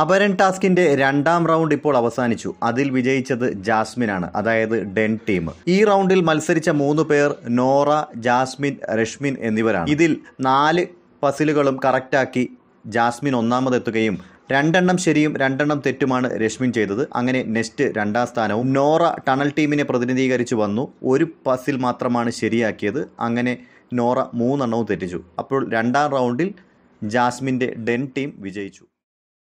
അപരൻ ടാസ്കിന്റെ രണ്ടാം റൗണ്ട് ഇപ്പോൾ അവസാനിച്ചു അതിൽ വിജയിച്ചത് ജാസ്മിൻ ആണ് അതായത് ഡെൻ ടീം ഈ റൗണ്ടിൽ മത്സരിച്ച മൂന്ന് പേർ നോറ ജാസ്മിൻ രശ്മിൻ എന്നിവരാണ് ഇതിൽ നാല് പസിലുകളും കറക്റ്റാക്കി ജാസ്മിൻ ഒന്നാമതെത്തുകയും രണ്ടെണ്ണം ശരിയും രണ്ടെണ്ണം തെറ്റുമാണ് രശ്മിൻ ചെയ്തത് അങ്ങനെ നെക്സ്റ്റ് രണ്ടാം സ്ഥാനവും നോറ ടണൽ ടീമിനെ പ്രതിനിധീകരിച്ച് വന്നു ഒരു പസിൽ മാത്രമാണ് ശരിയാക്കിയത് അങ്ങനെ നോറ മൂന്നെണ്ണവും തെറ്റിച്ചു അപ്പോൾ രണ്ടാം റൗണ്ടിൽ ജാസ്മിൻ്റെ ഡെൻ ടീം വിജയിച്ചു